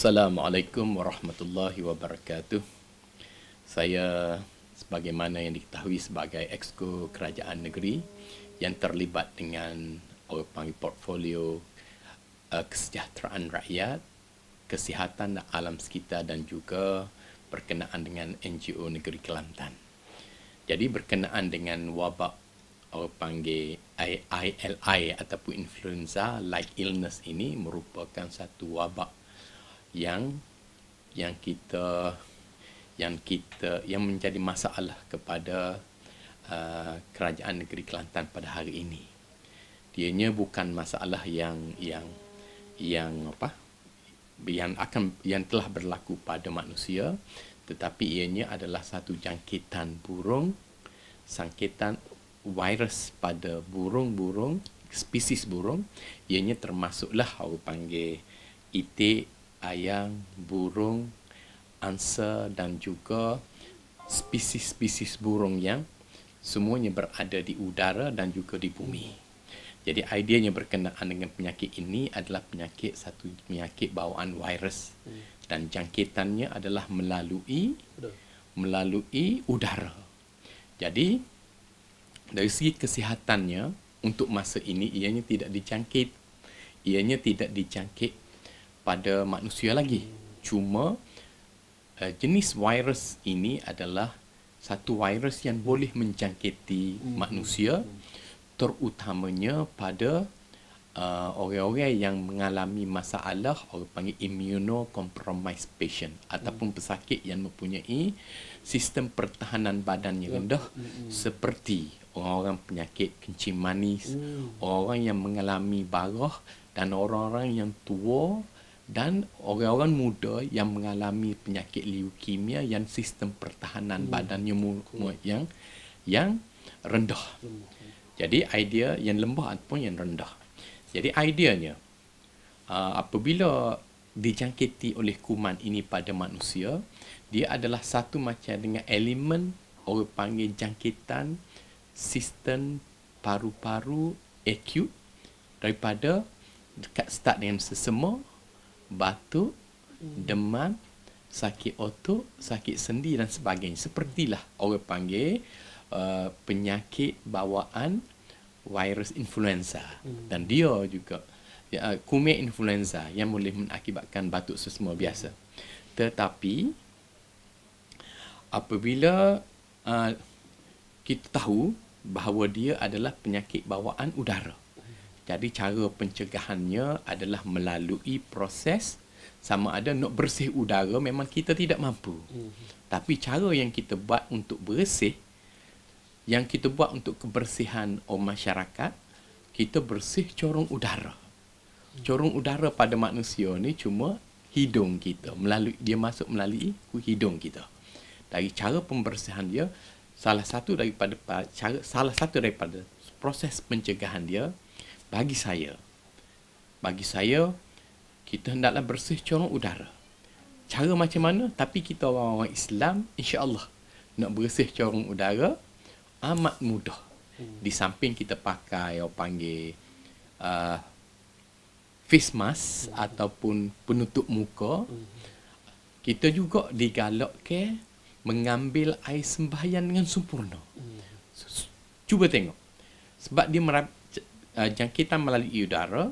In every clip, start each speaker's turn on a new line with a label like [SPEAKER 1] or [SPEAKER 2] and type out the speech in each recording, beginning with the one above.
[SPEAKER 1] Assalamualaikum warahmatullahi wabarakatuh. Saya sebagaimana yang diketahui sebagai exco kerajaan negeri yang terlibat dengan panggil portfolio uh, kesejahteraan rakyat, kesihatan dan alam sekitar dan juga berkenaan dengan NGO Negeri Kelantan. Jadi berkenaan dengan wabak orang panggil ILI ataupun influenza like illness ini merupakan satu wabak yang yang kita yang kita yang menjadi masalah kepada uh, kerajaan negeri Kelantan pada hari ini. ianya bukan masalah yang yang yang apa? yang akan yang telah berlaku pada manusia tetapi ianya adalah satu jangkitan burung sangkitan virus pada burung-burung spesies burung ianya termasuklah orang panggil itik ayam, burung, angsa dan juga spesies-spesies burung yang semuanya berada di udara dan juga di bumi. Jadi ideanya berkenaan dengan penyakit ini adalah penyakit satu penyakit bawaan virus hmm. dan jangkitannya adalah melalui melalui udara. Jadi dari segi kesihatannya untuk masa ini ianya tidak dijangkit ianya tidak dijangkit pada manusia lagi. Cuma uh, jenis virus ini adalah satu virus yang boleh menjangkiti hmm manusia terutamanya pada uh, orang-orang yang mengalami masalah orang panggil immunocompromised patient ataupun hmm. pesakit yang mempunyai sistem pertahanan badan yang rendah hmm seperti orang-orang penyakit kencing manis, mm. orang yang mengalami barah dan orang-orang yang tua dan orang-orang muda yang mengalami penyakit leukemia yang sistem pertahanan hmm. badannya yang yang rendah. Ya. Jadi idea yang lembah ataupun yang rendah. Jadi ideanya uh, apabila dijangkiti oleh kuman ini pada manusia, dia adalah satu macam dengan elemen orang panggil jangkitan sistem paru-paru acute daripada dekat start dengan sesemua batuk, hmm. demam, sakit otot, sakit sendi dan sebagainya. Sepertilah orang panggil uh, penyakit bawaan virus influenza. Hmm. Dan dia juga ya, uh, kumit influenza yang boleh mengakibatkan batuk sesama biasa. Tetapi apabila uh, kita tahu bahawa dia adalah penyakit bawaan udara. Hmm. Jadi cara pencegahannya adalah melalui proses sama ada nak bersih udara memang kita tidak mampu. Mm-hmm. Tapi cara yang kita buat untuk bersih yang kita buat untuk kebersihan orang masyarakat, kita bersih corong udara. Hmm. Corong udara pada manusia ni cuma hidung kita melalui dia masuk melalui hidung kita. Dari cara pembersihan dia salah satu daripada cara salah satu daripada proses pencegahan dia bagi saya bagi saya kita hendaklah bersih corong udara cara macam mana tapi kita orang-orang Islam insya-Allah nak bersih corong udara amat mudah hmm. di samping kita pakai orang panggil uh, face mask hmm. ataupun penutup muka hmm. kita juga digalakkan mengambil air sembahyang dengan sempurna hmm. cuba tengok sebab dia merap- uh, eh, jangkitan melalui udara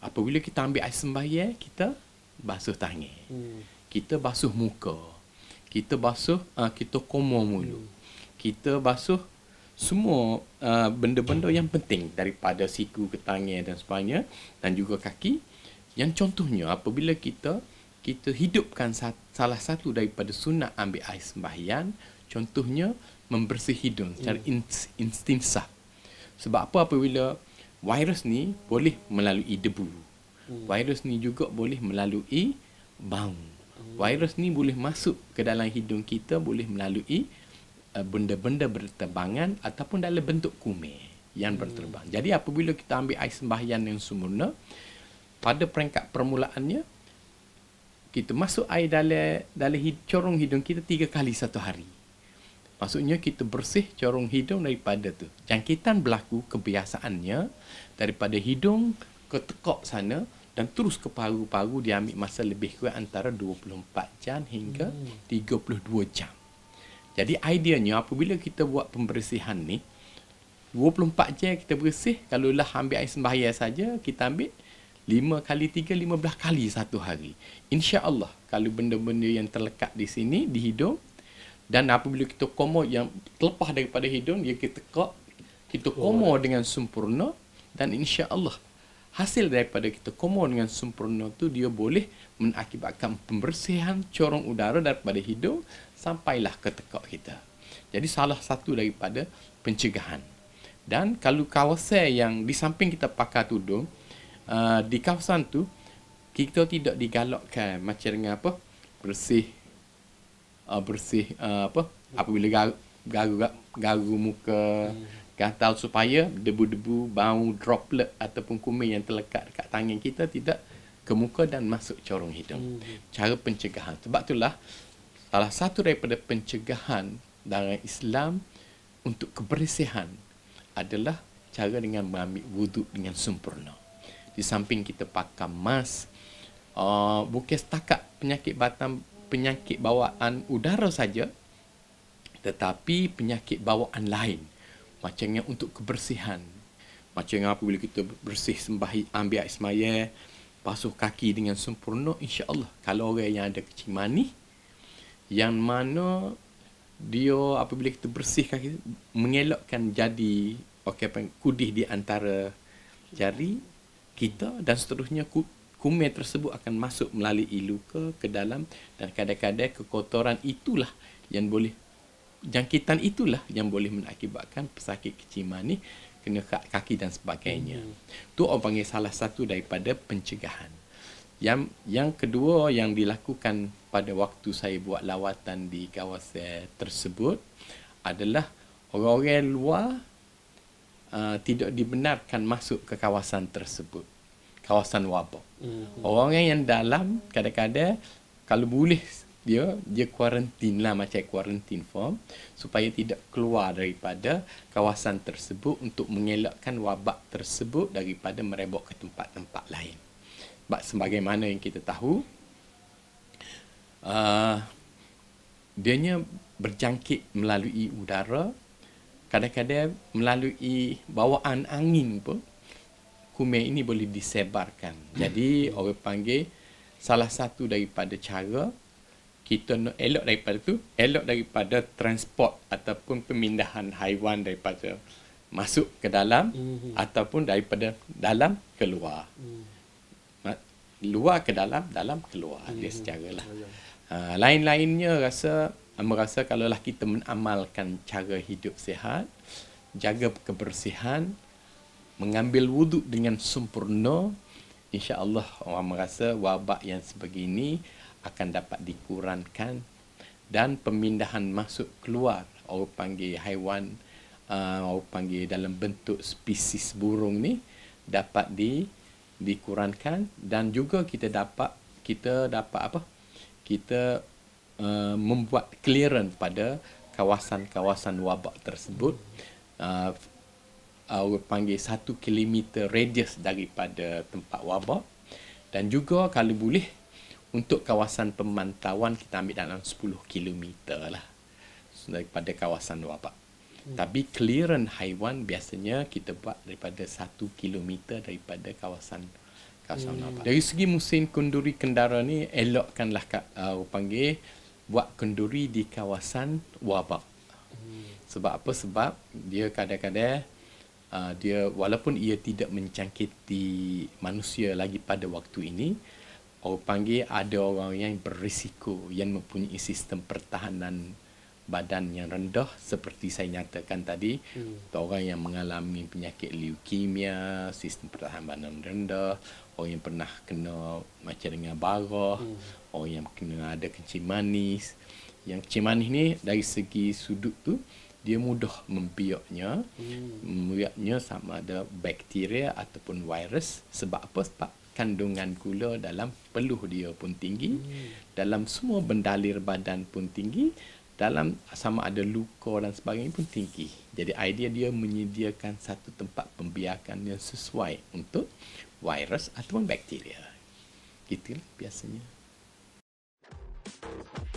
[SPEAKER 1] apabila kita ambil air sembahyang kita basuh tangan hmm. kita basuh muka kita basuh uh, kita komo mulu hmm. kita basuh semua uh, benda-benda yang penting daripada siku ke tangan dan sebagainya dan juga kaki yang contohnya apabila kita kita hidupkan sa- salah satu daripada sunat ambil air sembahyang contohnya membersih hidung secara hmm. instinsah sebab apa apabila virus ni boleh melalui debu. Hmm. Virus ni juga boleh melalui bau. Hmm. Virus ni boleh masuk ke dalam hidung kita boleh melalui uh, benda-benda berterbangan ataupun dalam bentuk kumeh yang hmm. berterbang. Jadi apabila kita ambil air sembahyang yang sempurna pada peringkat permulaannya kita masuk air dalam dalam hid- corong hidung kita tiga kali satu hari. Maksudnya kita bersih corong hidung daripada tu. Jangkitan berlaku kebiasaannya daripada hidung ke tekok sana dan terus ke paru-paru dia ambil masa lebih kurang antara 24 jam hingga 32 jam. Jadi ideanya apabila kita buat pembersihan ni 24 jam kita bersih kalau lah ambil air sembahyang saja kita ambil 5 kali 3 15 kali satu hari. Insya-Allah kalau benda-benda yang terlekat di sini di hidung dan apabila kita komo yang terlepas daripada hidung, dia kita kok kita komo oh. Ya. dengan sempurna dan insya Allah hasil daripada kita komo dengan sempurna tu dia boleh mengakibatkan pembersihan corong udara daripada hidung sampailah ke tekak kita. Jadi salah satu daripada pencegahan. Dan kalau kawasan yang di samping kita pakai tudung, ah, di kawasan tu kita tidak digalakkan macam dengan apa? Bersih uh, bersih uh, apa apabila garu garu muka hmm. gatal kan, supaya debu-debu bau droplet ataupun kumis yang terlekat dekat tangan kita tidak ke muka dan masuk corong hidung. Hmm. Cara pencegahan. Sebab itulah salah satu daripada pencegahan dalam Islam untuk kebersihan adalah cara dengan mengambil wuduk dengan sempurna. Di samping kita pakai mask, uh, bukan setakat penyakit batang penyakit bawaan udara saja tetapi penyakit bawaan lain macamnya untuk kebersihan macam macamnya apabila kita bersih sembah, ambil air semaya basuh kaki dengan sempurna insya Allah. kalau orang yang ada kencing manis yang mana dia apabila kita bersih kaki mengelakkan jadi okey kudih di antara jari kita dan seterusnya kumir tersebut akan masuk melalui luka ke dalam dan kadang-kadang kekotoran itulah yang boleh jangkitan itulah yang boleh mengakibatkan pesakit keciman ni kena kaki dan sebagainya. Hmm. Tu orang panggil salah satu daripada pencegahan. Yang yang kedua yang dilakukan pada waktu saya buat lawatan di kawasan tersebut adalah orang-orang luar uh, tidak dibenarkan masuk ke kawasan tersebut kawasan wabak. Hmm. Orang yang dalam kadang-kadang kalau boleh dia dia kuarantin lah macam kuarantin form supaya tidak keluar daripada kawasan tersebut untuk mengelakkan wabak tersebut daripada merebak ke tempat-tempat lain. Sebab sebagaimana yang kita tahu uh, dianya berjangkit melalui udara kadang-kadang melalui bawaan angin pun kumir ini boleh disebarkan. Hmm. Jadi hmm. orang panggil salah satu daripada cara kita nak elok daripada tu, elok daripada transport ataupun pemindahan haiwan daripada masuk ke dalam hmm. ataupun daripada dalam keluar. Hmm. Luar ke dalam, dalam keluar hmm. dia secara lah. Uh, ya, ya. ha, lain-lainnya rasa merasa kalau lah kita menamalkan cara hidup sehat, jaga kebersihan, mengambil wuduk dengan sempurna insyaallah orang merasa wabak yang sebegini akan dapat dikurangkan dan pemindahan masuk keluar orang panggil haiwan uh, orang panggil dalam bentuk spesies burung ni dapat di dikurangkan dan juga kita dapat kita dapat apa kita uh, membuat clearance pada kawasan-kawasan wabak tersebut uh, uh, panggil satu kilometer radius daripada tempat wabak dan juga kalau boleh untuk kawasan pemantauan kita ambil dalam 10 kilometer lah daripada kawasan wabak. Hmm. Tapi clearance haiwan biasanya kita buat daripada 1 km daripada kawasan kawasan hmm. wabak. Dari segi musim kenduri kendara ni elokkanlah kat uh, panggil buat kenduri di kawasan wabak. Hmm. Sebab apa? Sebab dia kadang-kadang Ah, dia walaupun ia tidak mencangkiti manusia lagi pada waktu ini orang panggil ada orang yang berisiko yang mempunyai sistem pertahanan badan yang rendah seperti saya nyatakan tadi hmm. orang yang mengalami penyakit leukemia sistem pertahanan badan rendah orang yang pernah kena macam dengan barah hmm. orang yang kena ada kencing manis yang kencing manis ni dari segi sudut tu dia mudah membiaknya hmm. membiaknya sama ada bakteria ataupun virus sebab apa sebab kandungan gula dalam peluh dia pun tinggi hmm. dalam semua bendalir badan pun tinggi dalam sama ada luka dan sebagainya pun tinggi jadi idea dia menyediakan satu tempat pembiakan yang sesuai untuk virus ataupun bakteria gitu biasanya Thank you